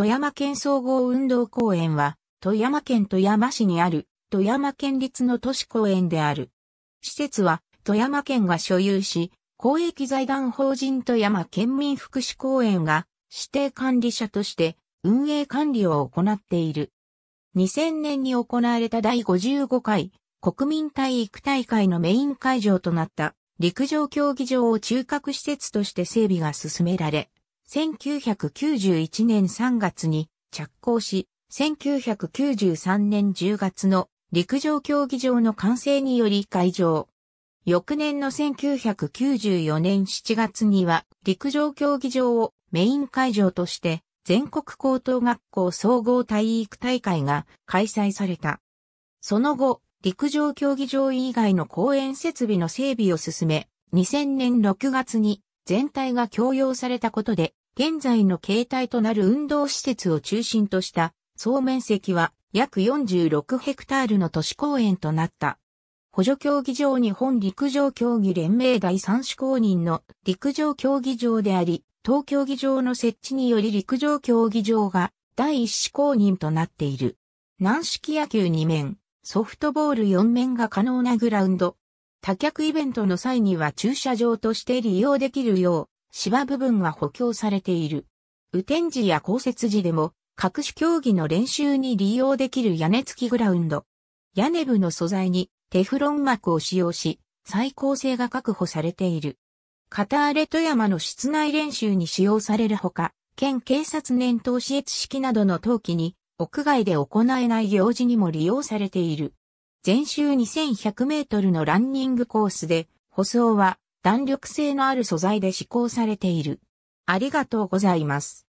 富山県総合運動公園は、富山県富山市にある、富山県立の都市公園である。施設は、富山県が所有し、公益財団法人富山県民福祉公園が、指定管理者として、運営管理を行っている。2000年に行われた第55回国民体育大会のメイン会場となった陸上競技場を中核施設として整備が進められ、1991年3月に着工し、1993年10月の陸上競技場の完成により開場。翌年の1994年7月には陸上競技場をメイン会場として全国高等学校総合体育大会が開催された。その後、陸上競技場以外の公園設備の整備を進め、2000年6月に全体が供用されたことで現在の形態となる運動施設を中心とした総面積は約46ヘクタールの都市公園となった。補助競技場日本陸上競技連盟第三種公認の陸上競技場であり、東競技場の設置により陸上競技場が第一種公認となっている。軟式野球2面、ソフトボール4面が可能なグラウンド。多客イベントの際には駐車場として利用できるよう、芝部分は補強されている。雨天時や降雪時でも各種競技の練習に利用できる屋根付きグラウンド。屋根部の素材にテフロン膜を使用し、最高性が確保されている。カターレ富山の室内練習に使用されるほか、県警察年頭私越式などの陶器に、屋外で行えない行事にも利用されている。全周2100メートルのランニングコースで、舗装は弾力性のある素材で試行されている。ありがとうございます。